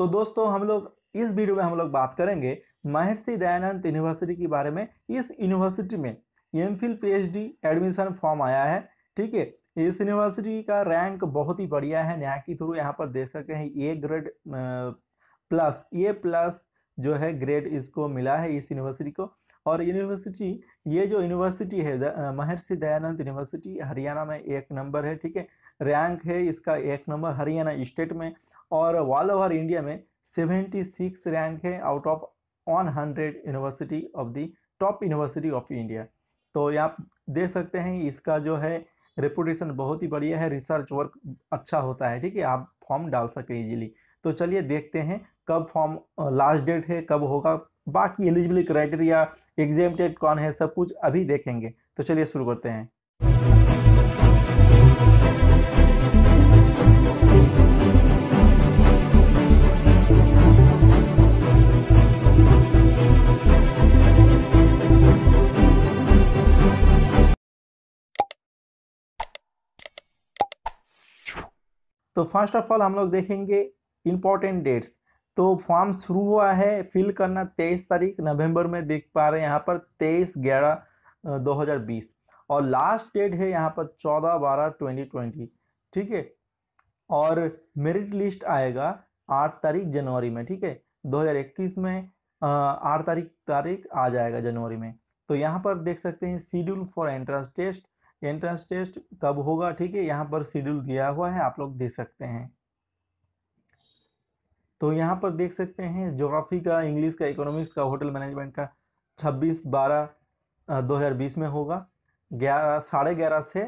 तो दोस्तों हम लोग इस वीडियो में हम लोग बात करेंगे महर्षि दयानंद यूनिवर्सिटी के बारे में इस यूनिवर्सिटी में M Phil P admission form आया है ठीक है इस यूनिवर्सिटी का रैंक बहुत ही बढ़िया है यहाँ के थ्रू यहाँ पर देख सकते हैं A grade plus A plus जो है ग्रेड इसको मिला है इस यूनिवर्सिटी को और यूनिवर्सिटी ये जो यूनिवर्सिटी है महर्षि दयानंद यूनिवर्सिटी हरियाणा में एक नंबर है ठीक है रैंक है इसका एक नंबर हरियाणा स्टेट में और ऑल ओवर इंडिया में सेवेंटी सिक्स रैंक है out of one hundred university of the top university of India तो आप देख सकते हैं इसका जो है रिपोटेशन बहुत ही बढ़िया है रिसर्च वर्क अच्छा होता है ठीक है आप फॉर्म डाल सके इजीली तो चलिए देखते हैं कब फॉर्म लास्ट डेट है कब होगा बाकी एलिजिबिलिटी क्राइटेरिया एग्जाम डेट कौन है सब कुछ अभी देखेंगे तो चलिए शुरू करते हैं तो फर्स्ट ऑफ ऑल हम लोग देखेंगे इंपॉर्टेंट डेट्स तो फॉर्म शुरू हुआ है फिल करना तेईस तारीख नवंबर में देख पा रहे हैं यहाँ पर तेईस ग्यारह दो हज़ार बीस और लास्ट डेट है यहाँ पर चौदह बारह ट्वेंटी ट्वेंटी ठीक है और मेरिट लिस्ट आएगा आठ तारीख जनवरी में ठीक है 2021 में आठ तारीख तारीख आ जाएगा जनवरी में तो यहाँ पर देख सकते हैं schedule for entrance test entrance test कब होगा ठीक है यहाँ पर शेड्यूल दिया हुआ है आप लोग देख सकते हैं तो यहाँ पर देख सकते हैं जोग्राफ़ी का इंग्लिश का इकोनॉमिक्स का होटल मैनेजमेंट का छब्बीस बारह दो हज़ार बीस में होगा ग्यारह साढ़े ग्यारह से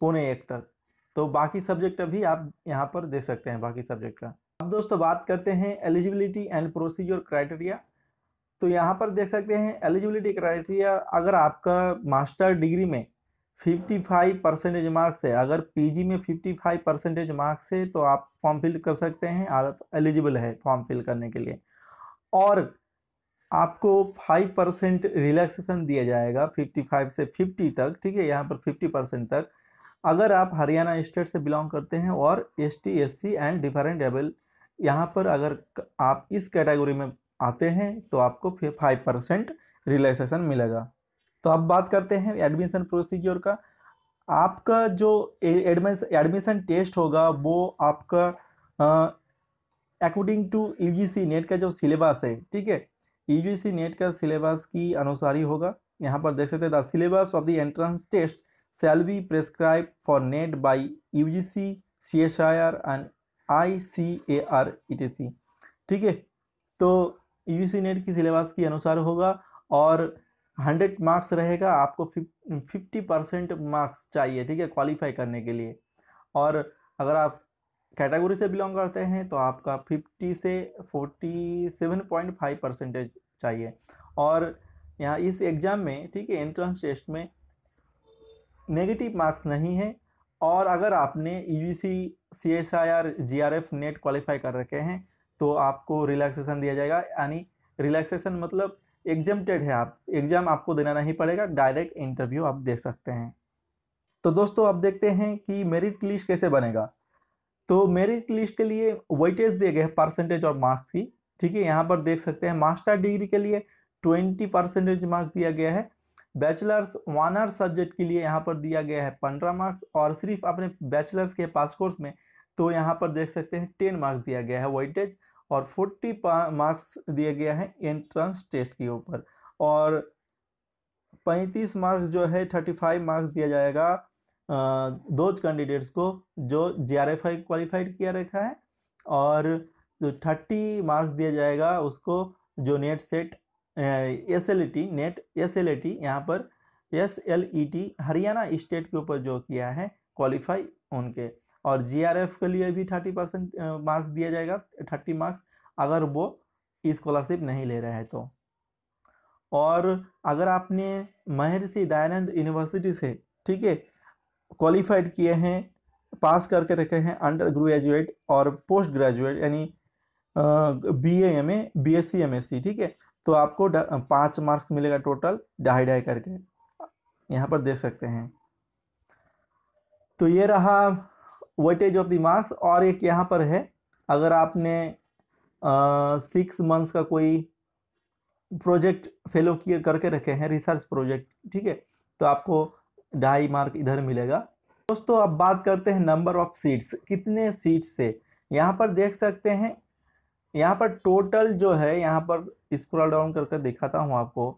पौने एक तक तो बाकी सब्जेक्ट अभी आप यहाँ पर देख सकते हैं बाकी सब्जेक्ट का अब दोस्तों बात करते हैं एलिजिबिलिटी एंड प्रोसीजर क्राइटेरिया तो यहाँ पर देख सकते हैं एलिजिबिलिटी क्राइटेरिया अगर आपका मास्टर डिग्री में 55 परसेंटेज मार्क्स है अगर पीजी में 55 परसेंटेज मार्क्स है तो आप फॉर्म फिल कर सकते हैं आप एलिजिबल है फॉर्म फिल करने के लिए और आपको 5 परसेंट रिलैक्सेशन दिया जाएगा 55 से 50 तक ठीक है यहाँ पर 50 परसेंट तक अगर आप हरियाणा स्टेट से बिलोंग करते हैं और S T S C and different able यहाँ पर अगर आप इस कैटेगरी में आते हैं तो आपको फाइव परसेंट रिलैक्सेशन मिलेगा तो अब बात करते हैं एडमिशन प्रोसीजर का आपका जो एडमिशन एडमिशन टेस्ट होगा वो आपका अकॉर्डिंग टू सी नेट का जो सिलेबस है ठीक है सी e नेट का सिलेबस की अनुसार ही होगा यहाँ पर देख सकते हैं the syllabus of the entrance test be prescribed for net by U G C C S I R and I C A R E T C ठीक है तो यू जी सी नेट की सिलेबस के अनुसार होगा और hundred marks रहेगा आपको फिफ्टी परसेंट मार्क्स चाहिए ठीक है क्वालिफाई करने के लिए और अगर आप कैटेगरी से बिलोंग करते हैं तो आपका फिफ्टी से forty seven point five percentage चाहिए और यहाँ इस एग्ज़ाम में ठीक है एंट्रेंस टेस्ट में नेगेटिव मार्क्स नहीं है और अगर आपने E C C S I R G R F net qualify कर रखे हैं तो आपको रिलैक्सेशन दिया जाएगा यानी रिलैक्सेशन मतलब एग्जामटेड है आप एग्जाम आपको देना नहीं पड़ेगा डायरेक्ट इंटरव्यू आप देख सकते हैं तो दोस्तों अब देखते हैं कि मेरिट लिस्ट कैसे बनेगा तो मेरिट लिस्ट के लिए वेटेज दिए गए परसेंटेज और मार्क्स की ठीक है यहाँ पर देख सकते हैं मास्टर डिग्री के लिए ट्वेंटी परसेंटेज मार्क्स दिया गया है बैचलर्स वन आर सब्जेक्ट के लिए यहाँ पर दिया गया है पंद्रह मार्क्स और सिर्फ अपने बैचलर्स के पास कोर्स में तो यहाँ पर देख सकते हैं टेन मार्क्स दिया गया है वेटेज और 40 मार्क्स दिया गया है एंट्रेंस टेस्ट के ऊपर और 35 मार्क्स जो है 35 मार्क्स दिया जाएगा दो कैंडिडेट्स को जो J R F I qualified किया रखा है और जो थर्टी मार्क्स दिया जाएगा उसको जो net set S L E T net S L E T यहाँ पर S L E T Haryana state के ऊपर जो किया है क्वालिफाई उनके और जीआरएफ के लिए भी थर्टी परसेंट मार्क्स दिया जाएगा थर्टी मार्क्स अगर वो स्कॉलरशिप नहीं ले रहे हैं तो और अगर आपने महर्षि दयानंद यूनिवर्सिटी से ठीक है क्वालिफाइड किए हैं पास करके रखे हैं अंडर ग्रेजुएट और पोस्ट ग्रेजुएट यानी B A M A B S C M S C ठीक है तो आपको पाँच मार्क्स मिलेगा टोटल ढाई ढाई करके यहाँ पर देख सकते हैं तो ये रहा वेटेज ऑफ द मार्क्स और एक यहाँ पर है अगर आपने सिक्स मंथ्स का कोई प्रोजेक्ट फेलो किए करके रखे हैं रिसर्च प्रोजेक्ट ठीक है तो आपको ढाई मार्क इधर मिलेगा दोस्तों अब बात करते हैं नंबर ऑफ सीट्स कितने सीट्स से यहाँ पर देख सकते हैं यहाँ पर टोटल जो है यहाँ पर स्क्रॉल डाउन करके दिखाता हूँ आपको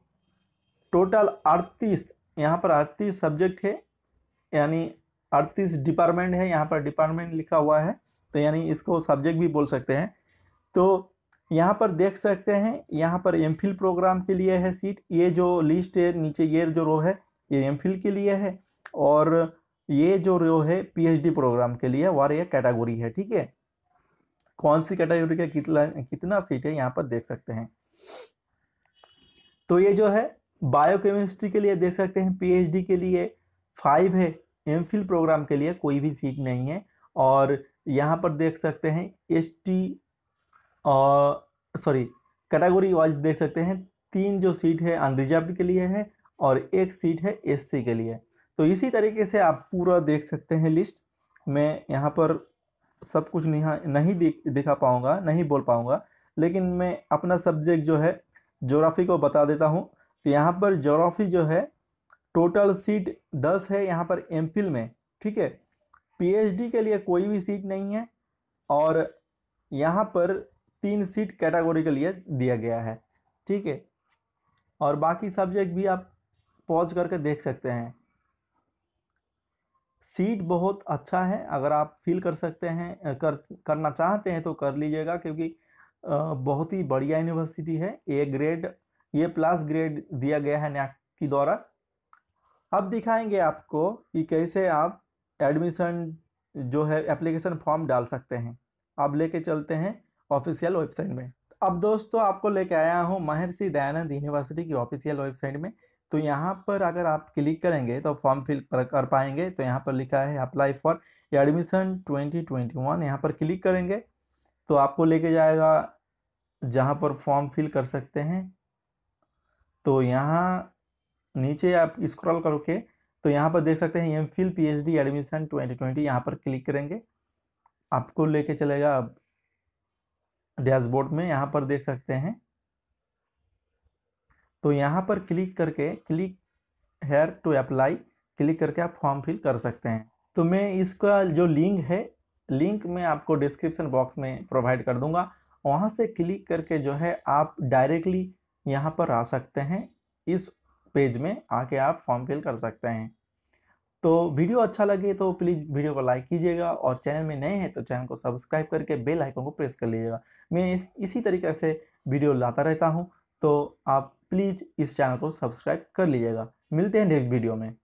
टोटल अड़तीस यहाँ पर अड़तीस सब्जेक्ट है यानी अड़तीस डिपार्टमेंट है यहाँ पर डिपार्टमेंट लिखा हुआ है तो यानी इसको सब्जेक्ट भी बोल सकते हैं तो यहाँ पर देख सकते हैं यहाँ पर एम प्रोग्राम के लिए है सीट ये जो लिस्ट है नीचे ये जो रो है ये एम के लिए है और ये जो रो है पी प्रोग्राम के लिए और ये कैटेगोरी है ठीक है कौन सी कैटेगोरी का कितना कितना सीट है यहाँ पर देख सकते हैं तो ये जो है बायोकेमिस्ट्री के लिए देख सकते हैं पीएचडी के लिए फाइव है एम प्रोग्राम के लिए कोई भी सीट नहीं है और यहाँ पर देख सकते हैं S T sorry category wise देख सकते हैं तीन जो सीट है अनरिजर्व के लिए है और एक सीट है एससी के लिए तो इसी तरीके से आप पूरा देख सकते हैं लिस्ट मैं यहाँ पर सब कुछ नहीं नहीं दिख दिखा पाऊँगा नहीं बोल पाऊँगा लेकिन मैं अपना सब्जेक्ट जो है जोग्राफ़ी को बता देता हूँ तो यहाँ पर जोग्राफ़ी जो है टोटल सीट दस है यहाँ पर एम में ठीक है पीएचडी के लिए कोई भी सीट नहीं है और यहाँ पर तीन सीट कैटेगोरी के लिए दिया गया है ठीक है और बाकी सब्जेक्ट भी आप पॉज करके देख सकते हैं सीट बहुत अच्छा है अगर आप फील कर सकते हैं कर करना चाहते हैं तो कर लीजिएगा क्योंकि बहुत ही बढ़िया यूनिवर्सिटी है A grade A plus grade दिया गया है नैक की द्वारा अब दिखाएंगे आपको कि कैसे आप एडमिशन जो है एप्लीकेशन फॉर्म डाल सकते हैं आप लेके चलते हैं ऑफिशियल वेबसाइट में अब दोस्तों आपको लेके आया हूँ महर्षि दयानंद यूनिवर्सिटी की ऑफिशियल वेबसाइट में तो यहाँ पर अगर आप क्लिक करेंगे तो फॉर्म फिल कर पाएंगे तो यहाँ पर लिखा है अप्लाई फॉर एडमिशन 2021 यहाँ पर क्लिक करेंगे तो आपको लेके जाएगा जहाँ पर फॉर्म फिल कर सकते हैं तो यहाँ नीचे आप स्क्रॉल करोगे तो यहाँ पर देख सकते हैं M Phil P H D admission twenty twenty यहाँ पर क्लिक करेंगे आपको लेके चलेगा अब डैशबोर्ड में यहाँ पर देख सकते हैं तो यहाँ पर क्लिक करके click here to apply click करके आप फॉर्म फिल कर सकते हैं तो मैं इसका जो लिंक है लिंक मैं आपको डिस्क्रिप्शन बॉक्स में प्रोवाइड कर दूंगा वहाँ से क्लिक करके जो है आप डायरेक्टली यहाँ पर आ सकते हैं इस पेज में आके आप फॉर्म फिल कर सकते हैं तो वीडियो अच्छा लगे तो प्लीज़ वीडियो को लाइक कीजिएगा और चैनल में नए हैं तो चैनल को सब्सक्राइब करके बेल आइकन को प्रेस कर लीजिएगा मैं इस, इसी तरीके से वीडियो लाता रहता हूँ तो आप प्लीज़ इस चैनल को सब्सक्राइब कर लीजिएगा मिलते हैं नेक्स्ट वीडियो में